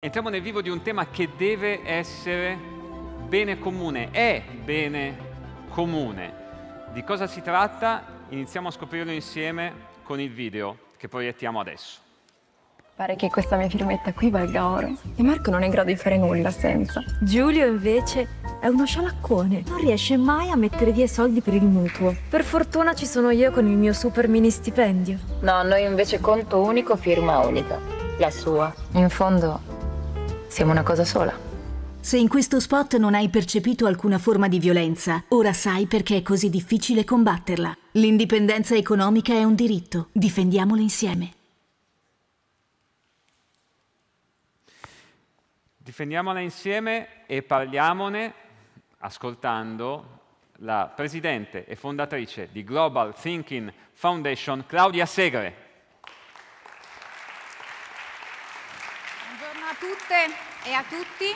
Entriamo nel vivo di un tema che deve essere bene comune, è bene comune. Di cosa si tratta? Iniziamo a scoprirlo insieme con il video che proiettiamo adesso. Pare che questa mia firmetta qui valga oro. E Marco non è in grado di fare nulla senza. Giulio, invece, è uno scialaccone. Non riesce mai a mettere via i soldi per il mutuo. Per fortuna ci sono io con il mio super mini stipendio. No, noi invece conto unico, firma unica. La sua. In fondo siamo una cosa sola. Se in questo spot non hai percepito alcuna forma di violenza, ora sai perché è così difficile combatterla. L'indipendenza economica è un diritto, difendiamolo insieme. Difendiamola insieme e parliamone ascoltando la presidente e fondatrice di Global Thinking Foundation, Claudia Segre. tutte e a tutti.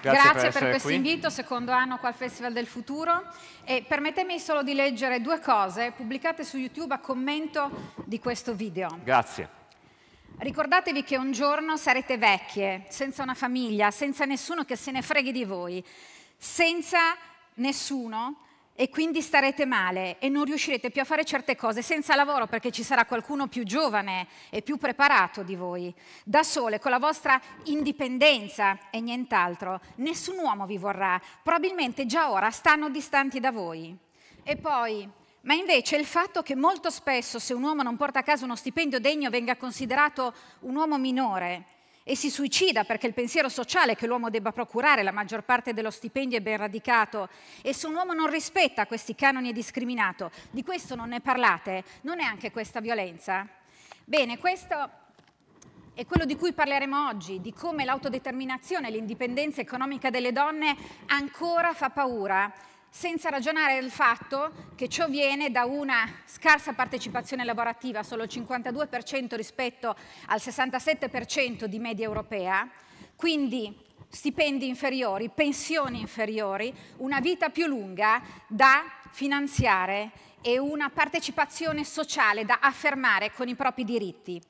Grazie, Grazie per, per questo qui. invito, secondo anno qua al Festival del Futuro. E permettetemi solo di leggere due cose pubblicate su YouTube a commento di questo video. Grazie. Ricordatevi che un giorno sarete vecchie, senza una famiglia, senza nessuno che se ne freghi di voi, senza nessuno e quindi starete male e non riuscirete più a fare certe cose senza lavoro perché ci sarà qualcuno più giovane e più preparato di voi. Da sole, con la vostra indipendenza e nient'altro, nessun uomo vi vorrà. Probabilmente già ora stanno distanti da voi. E poi, ma invece il fatto che molto spesso se un uomo non porta a casa uno stipendio degno venga considerato un uomo minore e si suicida perché il pensiero sociale che l'uomo debba procurare la maggior parte dello stipendio è ben radicato e se un uomo non rispetta questi canoni è discriminato, di questo non ne parlate, non è anche questa violenza? Bene, questo è quello di cui parleremo oggi, di come l'autodeterminazione e l'indipendenza economica delle donne ancora fa paura senza ragionare del fatto che ciò viene da una scarsa partecipazione lavorativa, solo il 52% rispetto al 67% di media europea, quindi stipendi inferiori, pensioni inferiori, una vita più lunga da finanziare e una partecipazione sociale da affermare con i propri diritti.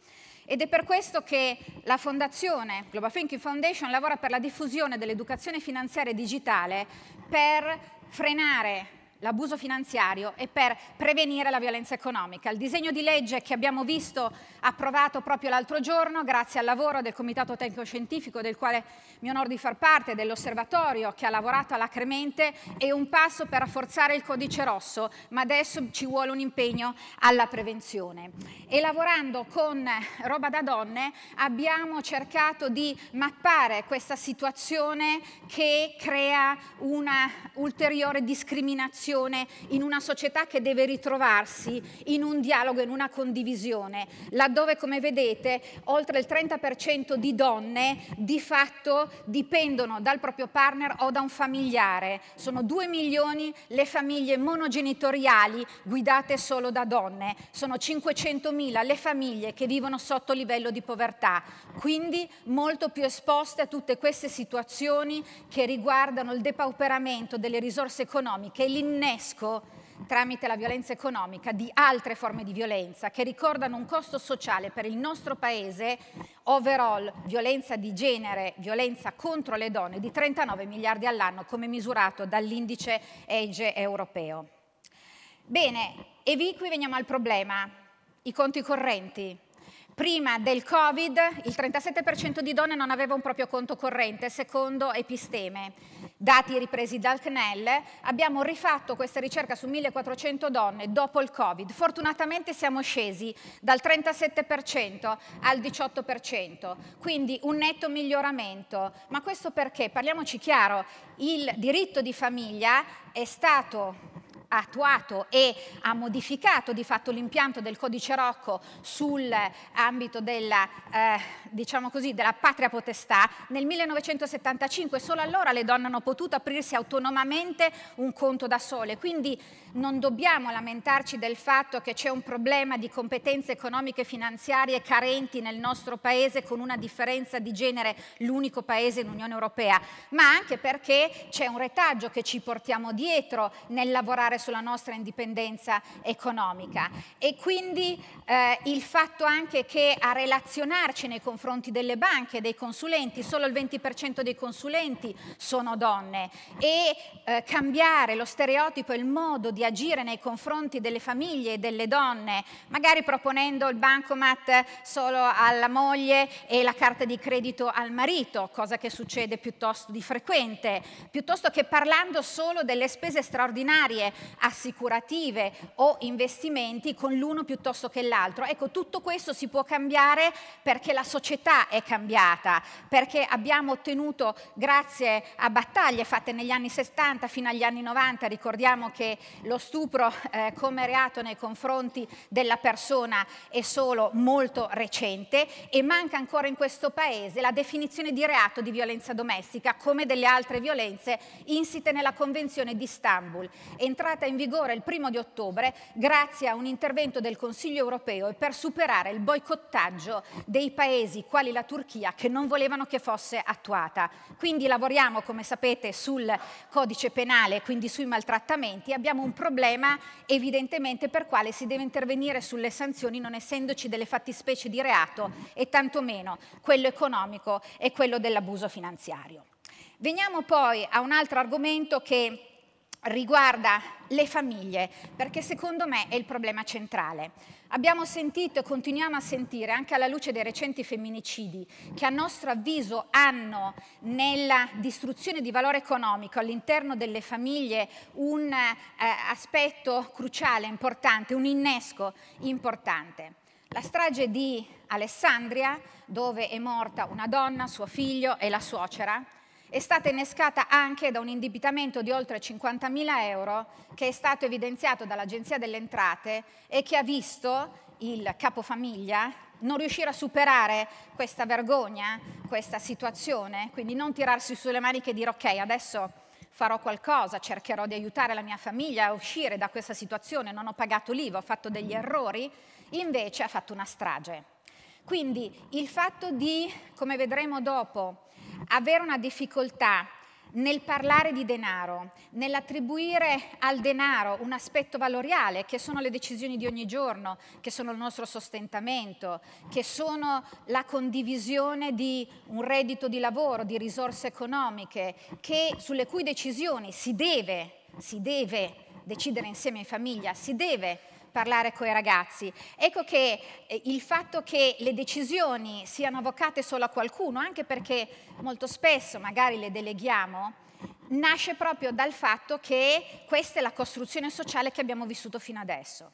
Ed è per questo che la Fondazione Global Thinking Foundation lavora per la diffusione dell'educazione finanziaria digitale per frenare l'abuso finanziario e per prevenire la violenza economica. Il disegno di legge che abbiamo visto approvato proprio l'altro giorno, grazie al lavoro del Comitato Tecnico-Scientifico, del quale mi onoro di far parte, dell'osservatorio che ha lavorato alacremente, è un passo per rafforzare il codice rosso, ma adesso ci vuole un impegno alla prevenzione. E lavorando con Roba da Donne abbiamo cercato di mappare questa situazione che crea una ulteriore discriminazione relazione in una società che deve ritrovarsi in un dialogo, in una condivisione, laddove come vedete oltre il 30% di donne di fatto dipendono dal proprio partner o da un familiare. Sono 2 milioni le famiglie monogenitoriali guidate solo da donne, sono 500 mila le famiglie che vivono sotto livello di povertà, quindi molto più esposte a tutte queste situazioni che riguardano il depauperamento delle risorse economiche e l'innovazione innesco tramite la violenza economica di altre forme di violenza che ricordano un costo sociale per il nostro paese, overall violenza di genere, violenza contro le donne, di 39 miliardi all'anno come misurato dall'indice EGE europeo. Bene, e qui veniamo al problema, i conti correnti, Prima del Covid il 37% di donne non aveva un proprio conto corrente, secondo Episteme. Dati ripresi dal CNEL, abbiamo rifatto questa ricerca su 1400 donne dopo il Covid. Fortunatamente siamo scesi dal 37% al 18%, quindi un netto miglioramento. Ma questo perché? Parliamoci chiaro, il diritto di famiglia è stato attuato e ha modificato di fatto l'impianto del codice Rocco sull'ambito eh, della, eh, diciamo così, della patria potestà, nel 1975 solo allora le donne hanno potuto aprirsi autonomamente un conto da sole, quindi non dobbiamo lamentarci del fatto che c'è un problema di competenze economiche e finanziarie carenti nel nostro paese con una differenza di genere l'unico paese in Unione Europea, ma anche perché c'è un retaggio che ci portiamo dietro nel lavorare sulla nostra indipendenza economica e quindi eh, il fatto anche che a relazionarci nei confronti delle banche, dei consulenti, solo il 20% dei consulenti sono donne e eh, cambiare lo stereotipo e il modo di agire nei confronti delle famiglie e delle donne, magari proponendo il bancomat solo alla moglie e la carta di credito al marito, cosa che succede piuttosto di frequente, piuttosto che parlando solo delle spese straordinarie assicurative o investimenti con l'uno piuttosto che l'altro. Ecco, tutto questo si può cambiare perché la società è cambiata, perché abbiamo ottenuto, grazie a battaglie fatte negli anni 60 fino agli anni 90, ricordiamo che lo stupro eh, come reato nei confronti della persona è solo molto recente e manca ancora in questo Paese la definizione di reato di violenza domestica come delle altre violenze insite nella Convenzione di Istanbul. Entrare entrata in vigore il primo di ottobre grazie a un intervento del Consiglio europeo e per superare il boicottaggio dei paesi quali la Turchia che non volevano che fosse attuata. Quindi lavoriamo, come sapete, sul codice penale, quindi sui maltrattamenti. Abbiamo un problema evidentemente per quale si deve intervenire sulle sanzioni non essendoci delle fattispecie di reato e tantomeno quello economico e quello dell'abuso finanziario. Veniamo poi a un altro argomento che riguarda le famiglie, perché secondo me è il problema centrale. Abbiamo sentito e continuiamo a sentire, anche alla luce dei recenti femminicidi, che a nostro avviso hanno nella distruzione di valore economico all'interno delle famiglie un eh, aspetto cruciale, importante, un innesco importante. La strage di Alessandria, dove è morta una donna, suo figlio e la suocera, è stata innescata anche da un indebitamento di oltre 50.000 euro che è stato evidenziato dall'Agenzia delle Entrate e che ha visto il capofamiglia non riuscire a superare questa vergogna, questa situazione, quindi non tirarsi sulle maniche e dire ok, adesso farò qualcosa, cercherò di aiutare la mia famiglia a uscire da questa situazione, non ho pagato l'IVA, ho fatto degli errori, invece ha fatto una strage. Quindi il fatto di, come vedremo dopo, avere una difficoltà nel parlare di denaro, nell'attribuire al denaro un aspetto valoriale, che sono le decisioni di ogni giorno, che sono il nostro sostentamento, che sono la condivisione di un reddito di lavoro, di risorse economiche, che, sulle cui decisioni si deve, si deve decidere insieme in famiglia, si deve parlare con i ragazzi. Ecco che eh, il fatto che le decisioni siano avvocate solo a qualcuno, anche perché molto spesso magari le deleghiamo, nasce proprio dal fatto che questa è la costruzione sociale che abbiamo vissuto fino adesso.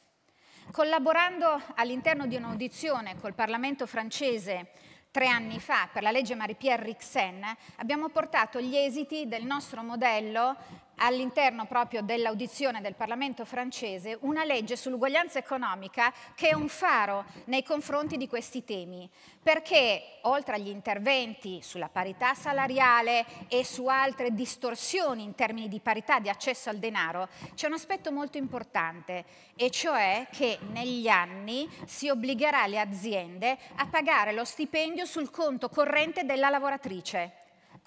Collaborando all'interno di un'audizione col Parlamento francese tre anni fa per la legge Marie-Pierre Rixen, abbiamo portato gli esiti del nostro modello all'interno proprio dell'audizione del Parlamento francese una legge sull'uguaglianza economica che è un faro nei confronti di questi temi, perché oltre agli interventi sulla parità salariale e su altre distorsioni in termini di parità di accesso al denaro, c'è un aspetto molto importante e cioè che negli anni si obbligherà le aziende a pagare lo stipendio sul conto corrente della lavoratrice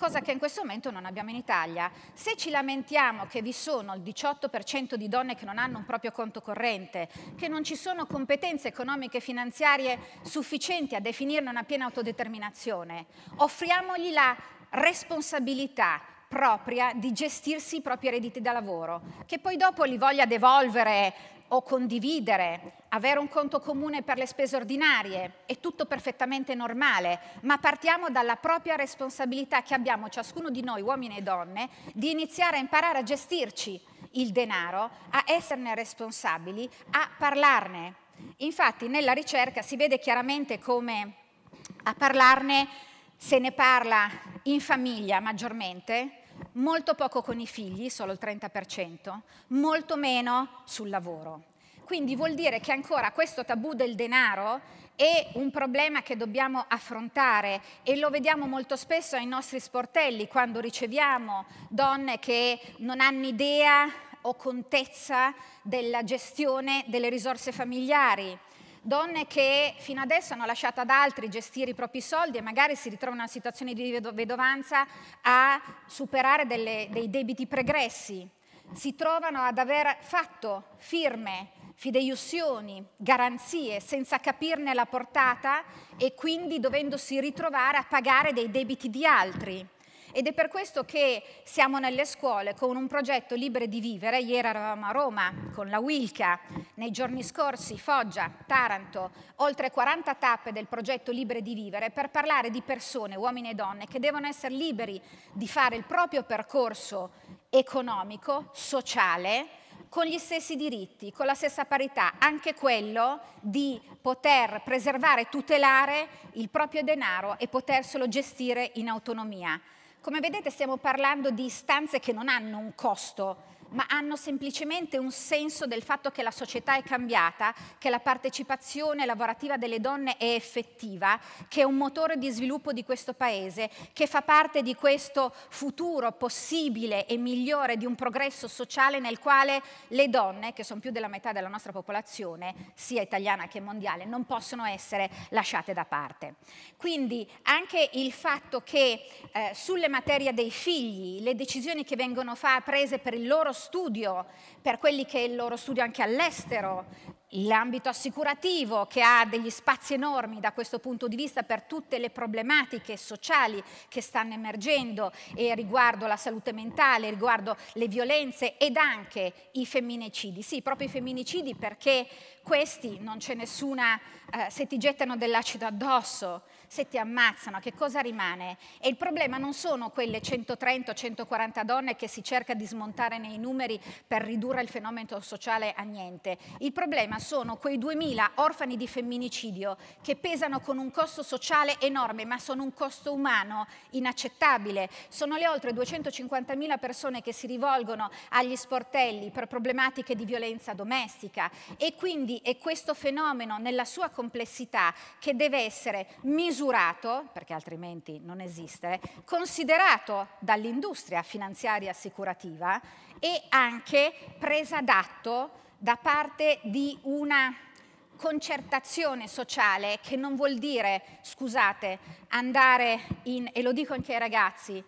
cosa che in questo momento non abbiamo in Italia. Se ci lamentiamo che vi sono il 18% di donne che non hanno un proprio conto corrente, che non ci sono competenze economiche e finanziarie sufficienti a definirne una piena autodeterminazione, offriamogli la responsabilità propria di gestirsi i propri redditi da lavoro, che poi dopo li voglia devolvere o condividere, avere un conto comune per le spese ordinarie, è tutto perfettamente normale, ma partiamo dalla propria responsabilità che abbiamo ciascuno di noi, uomini e donne, di iniziare a imparare a gestirci il denaro, a esserne responsabili, a parlarne. Infatti nella ricerca si vede chiaramente come a parlarne se ne parla in famiglia maggiormente, molto poco con i figli, solo il 30%, molto meno sul lavoro. Quindi vuol dire che ancora questo tabù del denaro è un problema che dobbiamo affrontare e lo vediamo molto spesso ai nostri sportelli quando riceviamo donne che non hanno idea o contezza della gestione delle risorse familiari donne che fino adesso hanno lasciato ad altri gestire i propri soldi e magari si ritrovano in una situazione di vedovanza a superare delle, dei debiti pregressi, si trovano ad aver fatto firme fideiussioni, garanzie, senza capirne la portata e quindi dovendosi ritrovare a pagare dei debiti di altri. Ed è per questo che siamo nelle scuole con un progetto Libre di Vivere. Ieri eravamo a Roma con la Wilca, nei giorni scorsi Foggia, Taranto, oltre 40 tappe del progetto Libre di Vivere per parlare di persone, uomini e donne, che devono essere liberi di fare il proprio percorso economico, sociale, con gli stessi diritti, con la stessa parità, anche quello di poter preservare e tutelare il proprio denaro e poterselo gestire in autonomia. Come vedete stiamo parlando di istanze che non hanno un costo ma hanno semplicemente un senso del fatto che la società è cambiata, che la partecipazione lavorativa delle donne è effettiva, che è un motore di sviluppo di questo Paese, che fa parte di questo futuro possibile e migliore di un progresso sociale nel quale le donne, che sono più della metà della nostra popolazione, sia italiana che mondiale, non possono essere lasciate da parte. Quindi anche il fatto che eh, sulle materie dei figli le decisioni che vengono fa, prese per il loro studio, per quelli che è il loro studio anche all'estero, l'ambito assicurativo che ha degli spazi enormi da questo punto di vista per tutte le problematiche sociali che stanno emergendo e riguardo la salute mentale, riguardo le violenze ed anche i femminicidi. Sì, proprio i femminicidi perché questi non c'è nessuna, eh, se ti gettano dell'acido addosso, se ti ammazzano, che cosa rimane? E il problema non sono quelle 130 140 donne che si cerca di smontare nei numeri per ridurre il fenomeno sociale a niente. Il problema sono quei 2000 orfani di femminicidio che pesano con un costo sociale enorme, ma sono un costo umano inaccettabile. Sono le oltre 250.000 persone che si rivolgono agli sportelli per problematiche di violenza domestica e quindi è questo fenomeno nella sua complessità che deve essere misurato misurato, perché altrimenti non esiste, considerato dall'industria finanziaria assicurativa e anche presa d'atto da parte di una concertazione sociale che non vuol dire, scusate, andare in, e lo dico anche ai ragazzi,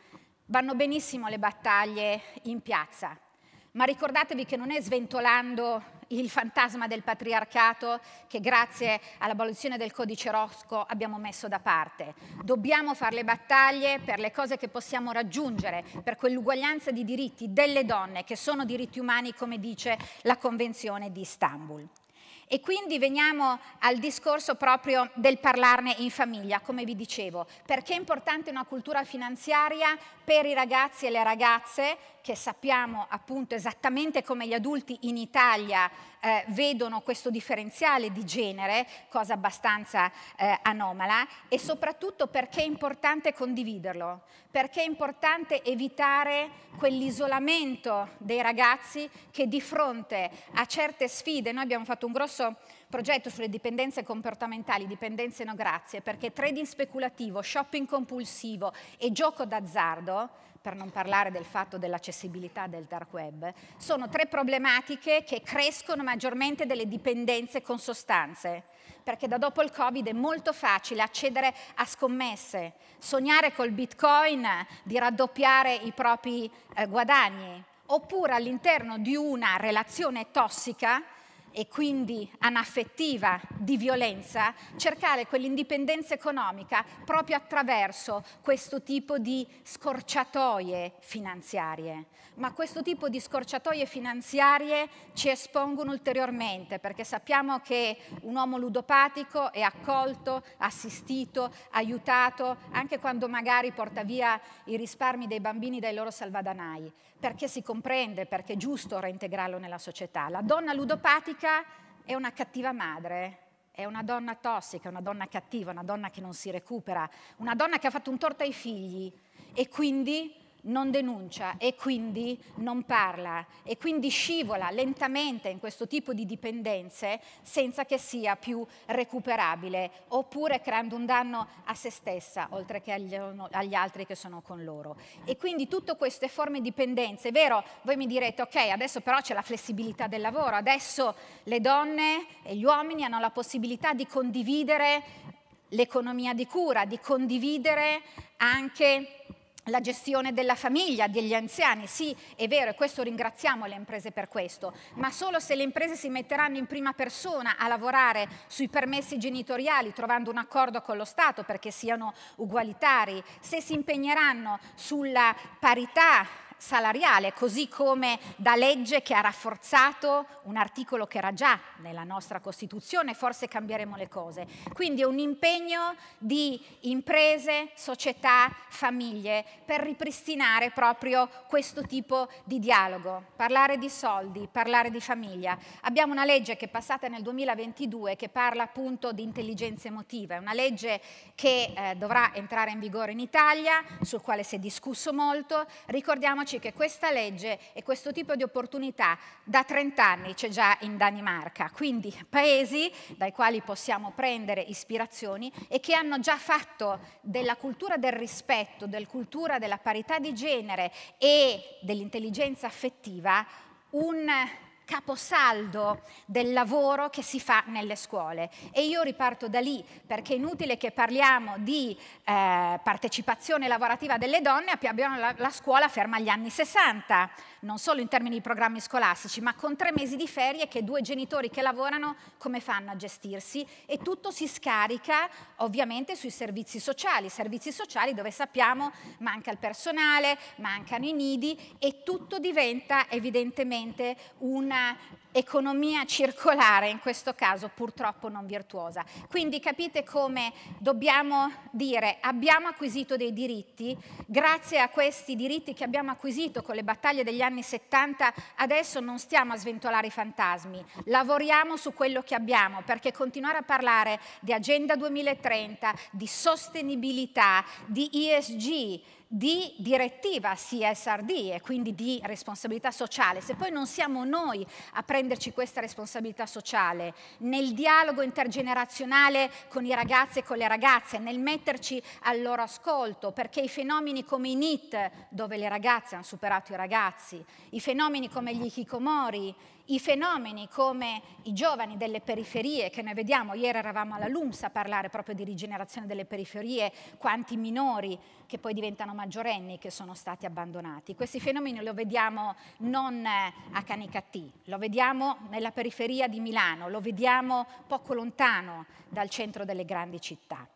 vanno benissimo le battaglie in piazza, ma ricordatevi che non è sventolando il fantasma del patriarcato che grazie all'abolizione del codice Rosco abbiamo messo da parte. Dobbiamo fare le battaglie per le cose che possiamo raggiungere, per quell'uguaglianza di diritti delle donne che sono diritti umani come dice la Convenzione di Istanbul. E quindi veniamo al discorso proprio del parlarne in famiglia, come vi dicevo, perché è importante una cultura finanziaria per i ragazzi e le ragazze, che sappiamo appunto esattamente come gli adulti in Italia eh, vedono questo differenziale di genere, cosa abbastanza eh, anomala, e soprattutto perché è importante condividerlo, perché è importante evitare quell'isolamento dei ragazzi che di fronte a certe sfide, noi abbiamo fatto un grosso progetto sulle dipendenze comportamentali, dipendenze no grazie, perché trading speculativo, shopping compulsivo e gioco d'azzardo per non parlare del fatto dell'accessibilità del dark web, sono tre problematiche che crescono maggiormente delle dipendenze con sostanze, perché da dopo il Covid è molto facile accedere a scommesse, sognare col Bitcoin di raddoppiare i propri eh, guadagni, oppure all'interno di una relazione tossica e quindi anaffettiva di violenza, cercare quell'indipendenza economica proprio attraverso questo tipo di scorciatoie finanziarie. Ma questo tipo di scorciatoie finanziarie ci espongono ulteriormente perché sappiamo che un uomo ludopatico è accolto, assistito, aiutato, anche quando magari porta via i risparmi dei bambini dai loro salvadanai perché si comprende, perché è giusto reintegrarlo nella società. La donna ludopatica è una cattiva madre, è una donna tossica, una donna cattiva, una donna che non si recupera, una donna che ha fatto un torto ai figli e quindi non denuncia e quindi non parla e quindi scivola lentamente in questo tipo di dipendenze senza che sia più recuperabile oppure creando un danno a se stessa oltre che agli, agli altri che sono con loro. E quindi tutte queste forme di dipendenze, è vero, voi mi direte ok adesso però c'è la flessibilità del lavoro, adesso le donne e gli uomini hanno la possibilità di condividere l'economia di cura, di condividere anche la gestione della famiglia, degli anziani, sì è vero e questo ringraziamo le imprese per questo, ma solo se le imprese si metteranno in prima persona a lavorare sui permessi genitoriali trovando un accordo con lo Stato perché siano ugualitari, se si impegneranno sulla parità salariale, così come da legge che ha rafforzato un articolo che era già nella nostra Costituzione, forse cambieremo le cose. Quindi è un impegno di imprese, società, famiglie per ripristinare proprio questo tipo di dialogo, parlare di soldi, parlare di famiglia. Abbiamo una legge che è passata nel 2022 che parla appunto di intelligenza emotiva, è una legge che eh, dovrà entrare in vigore in Italia, sul quale si è discusso molto. Ricordiamoci ricordiamoci che questa legge e questo tipo di opportunità da 30 anni c'è già in Danimarca, quindi paesi dai quali possiamo prendere ispirazioni e che hanno già fatto della cultura del rispetto, della cultura della parità di genere e dell'intelligenza affettiva un caposaldo del lavoro che si fa nelle scuole. E io riparto da lì, perché è inutile che parliamo di eh, partecipazione lavorativa delle donne, abbiamo la, la scuola ferma agli anni 60 non solo in termini di programmi scolastici, ma con tre mesi di ferie che due genitori che lavorano come fanno a gestirsi e tutto si scarica ovviamente sui servizi sociali, servizi sociali dove sappiamo manca il personale, mancano i nidi e tutto diventa evidentemente una economia circolare, in questo caso purtroppo non virtuosa. Quindi capite come dobbiamo dire abbiamo acquisito dei diritti, grazie a questi diritti che abbiamo acquisito con le battaglie degli anni 70 adesso non stiamo a sventolare i fantasmi, lavoriamo su quello che abbiamo perché continuare a parlare di Agenda 2030, di sostenibilità, di ESG, di direttiva CSRD e quindi di responsabilità sociale, se poi non siamo noi a prenderci questa responsabilità sociale nel dialogo intergenerazionale con i ragazzi e con le ragazze, nel metterci al loro ascolto, perché i fenomeni come i NIT, dove le ragazze hanno superato i ragazzi, i fenomeni come gli hikikomori, i fenomeni come i giovani delle periferie che noi vediamo, ieri eravamo alla LUMS a parlare proprio di rigenerazione delle periferie, quanti minori che poi diventano maggiorenni che sono stati abbandonati. Questi fenomeni lo vediamo non eh, a Canicattì, lo vediamo nella periferia di Milano, lo vediamo poco lontano dal centro delle grandi città.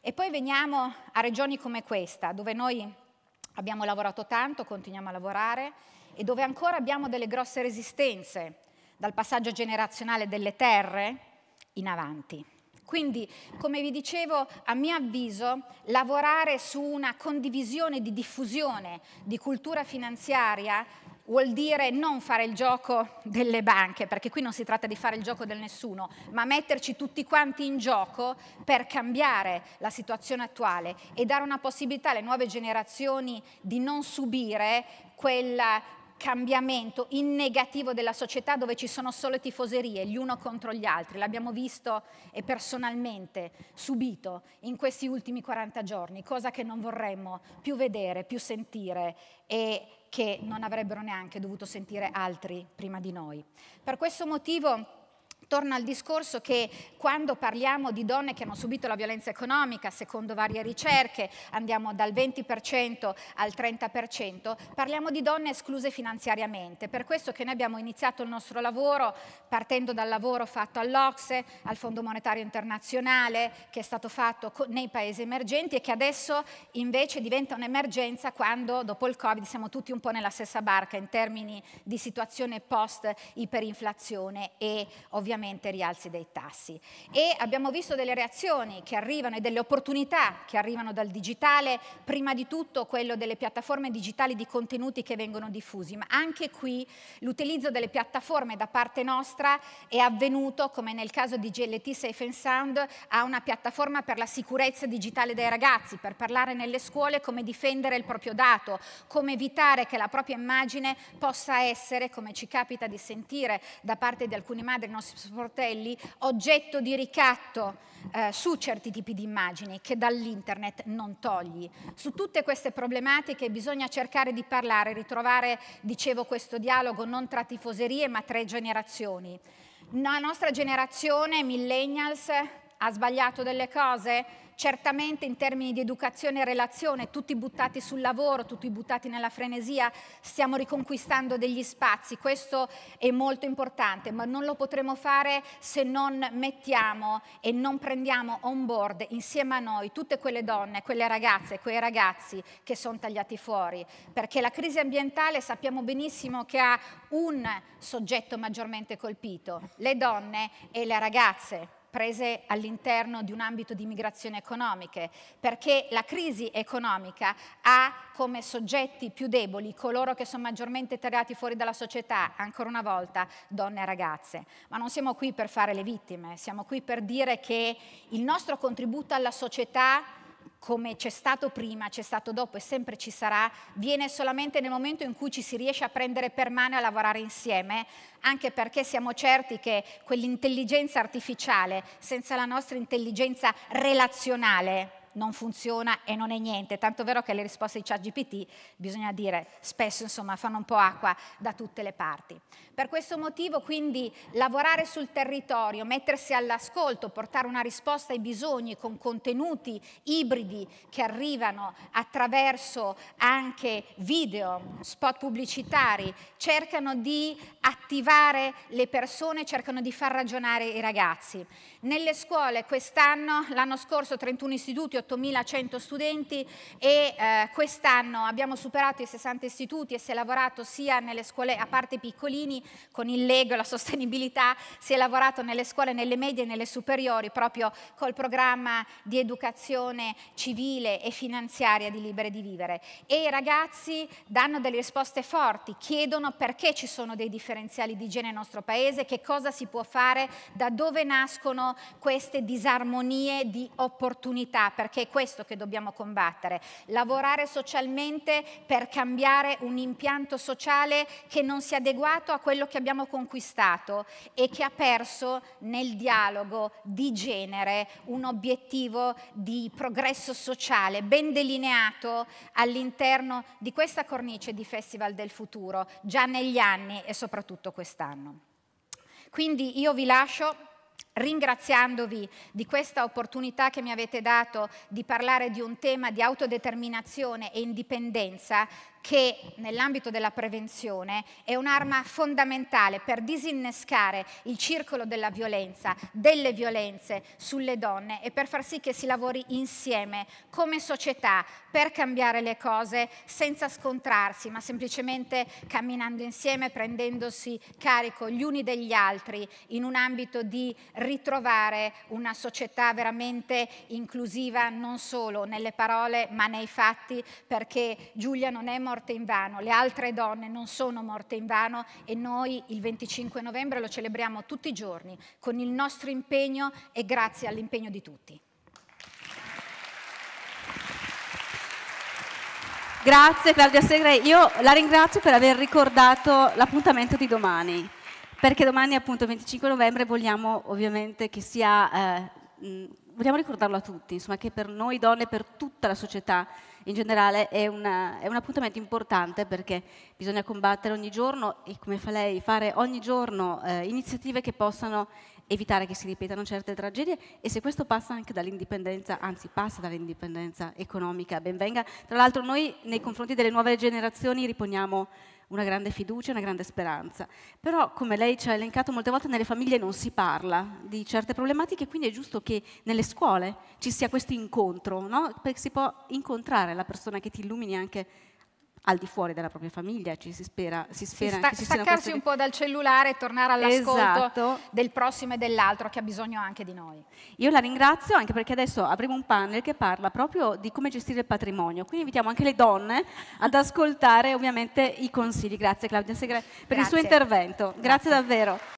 E poi veniamo a regioni come questa, dove noi abbiamo lavorato tanto, continuiamo a lavorare, e dove ancora abbiamo delle grosse resistenze dal passaggio generazionale delle terre in avanti. Quindi, come vi dicevo, a mio avviso, lavorare su una condivisione di diffusione di cultura finanziaria vuol dire non fare il gioco delle banche, perché qui non si tratta di fare il gioco del nessuno, ma metterci tutti quanti in gioco per cambiare la situazione attuale e dare una possibilità alle nuove generazioni di non subire quella cambiamento in negativo della società dove ci sono solo tifoserie, gli uno contro gli altri. L'abbiamo visto e personalmente subito in questi ultimi 40 giorni, cosa che non vorremmo più vedere, più sentire e che non avrebbero neanche dovuto sentire altri prima di noi. Per questo motivo Torno al discorso che quando parliamo di donne che hanno subito la violenza economica, secondo varie ricerche, andiamo dal 20% al 30%, parliamo di donne escluse finanziariamente. Per questo che noi abbiamo iniziato il nostro lavoro partendo dal lavoro fatto all'Ocse, al Fondo Monetario Internazionale, che è stato fatto nei paesi emergenti e che adesso invece diventa un'emergenza quando dopo il Covid siamo tutti un po' nella stessa barca in termini di situazione post-iperinflazione e ovviamente ovviamente rialzi dei tassi. E abbiamo visto delle reazioni che arrivano e delle opportunità che arrivano dal digitale, prima di tutto quello delle piattaforme digitali di contenuti che vengono diffusi, ma anche qui l'utilizzo delle piattaforme da parte nostra è avvenuto, come nel caso di GLT Safe and Sound, a una piattaforma per la sicurezza digitale dei ragazzi, per parlare nelle scuole come difendere il proprio dato, come evitare che la propria immagine possa essere, come ci capita di sentire da parte di alcune madri, non sportelli oggetto di ricatto eh, su certi tipi di immagini che dall'internet non togli. Su tutte queste problematiche bisogna cercare di parlare, ritrovare, dicevo, questo dialogo non tra tifoserie ma tra generazioni. La nostra generazione, millennials, ha sbagliato delle cose? Certamente in termini di educazione e relazione, tutti buttati sul lavoro, tutti buttati nella frenesia, stiamo riconquistando degli spazi, questo è molto importante, ma non lo potremo fare se non mettiamo e non prendiamo on board insieme a noi tutte quelle donne, quelle ragazze, quei ragazzi che sono tagliati fuori, perché la crisi ambientale sappiamo benissimo che ha un soggetto maggiormente colpito, le donne e le ragazze prese all'interno di un ambito di migrazioni economiche, perché la crisi economica ha come soggetti più deboli coloro che sono maggiormente tagliati fuori dalla società, ancora una volta donne e ragazze. Ma non siamo qui per fare le vittime, siamo qui per dire che il nostro contributo alla società come c'è stato prima, c'è stato dopo e sempre ci sarà, viene solamente nel momento in cui ci si riesce a prendere per mano e a lavorare insieme, anche perché siamo certi che quell'intelligenza artificiale, senza la nostra intelligenza relazionale, non funziona e non è niente, tanto vero che le risposte di ChatGPT, bisogna dire, spesso insomma, fanno un po' acqua da tutte le parti. Per questo motivo quindi lavorare sul territorio, mettersi all'ascolto, portare una risposta ai bisogni con contenuti ibridi che arrivano attraverso anche video, spot pubblicitari, cercano di attivare le persone, cercano di far ragionare i ragazzi. Nelle scuole quest'anno, l'anno scorso 31 istituti, 28.100 studenti e eh, quest'anno abbiamo superato i 60 istituti e si è lavorato sia nelle scuole, a parte piccolini, con il Lego e la sostenibilità, si è lavorato nelle scuole, nelle medie e nelle superiori, proprio col programma di educazione civile e finanziaria di Libere di Vivere. E i ragazzi danno delle risposte forti, chiedono perché ci sono dei differenziali di genere nel nostro paese, che cosa si può fare, da dove nascono queste disarmonie di opportunità, che è questo che dobbiamo combattere, lavorare socialmente per cambiare un impianto sociale che non si è adeguato a quello che abbiamo conquistato e che ha perso nel dialogo di genere un obiettivo di progresso sociale ben delineato all'interno di questa cornice di Festival del Futuro, già negli anni e soprattutto quest'anno. Quindi io vi lascio ringraziandovi di questa opportunità che mi avete dato di parlare di un tema di autodeterminazione e indipendenza che nell'ambito della prevenzione è un'arma fondamentale per disinnescare il circolo della violenza, delle violenze sulle donne e per far sì che si lavori insieme come società per cambiare le cose senza scontrarsi, ma semplicemente camminando insieme, prendendosi carico gli uni degli altri in un ambito di ritrovare una società veramente inclusiva non solo nelle parole ma nei fatti perché Giulia non è morta morte vano, le altre donne non sono morte in vano e noi il 25 novembre lo celebriamo tutti i giorni con il nostro impegno e grazie all'impegno di tutti. Grazie Claudia Segre, io la ringrazio per aver ricordato l'appuntamento di domani, perché domani appunto 25 novembre vogliamo ovviamente che sia, eh, vogliamo ricordarlo a tutti, insomma che per noi donne, per tutta la società in generale è, una, è un appuntamento importante perché bisogna combattere ogni giorno e come fa lei fare ogni giorno eh, iniziative che possano evitare che si ripetano certe tragedie e se questo passa anche dall'indipendenza, anzi passa dall'indipendenza economica, benvenga. Tra l'altro noi nei confronti delle nuove generazioni riponiamo una grande fiducia, una grande speranza. Però, come lei ci ha elencato molte volte, nelle famiglie non si parla di certe problematiche, quindi è giusto che nelle scuole ci sia questo incontro, no? perché si può incontrare la persona che ti illumini anche al di fuori della propria famiglia, ci si spera, si spera si sta, ci staccarsi queste... un po' dal cellulare e tornare all'ascolto esatto. del prossimo e dell'altro che ha bisogno anche di noi. Io la ringrazio anche perché adesso avremo un panel che parla proprio di come gestire il patrimonio, quindi invitiamo anche le donne ad ascoltare ovviamente i consigli. Grazie Claudia Segre per Grazie. il suo intervento. Grazie, Grazie davvero.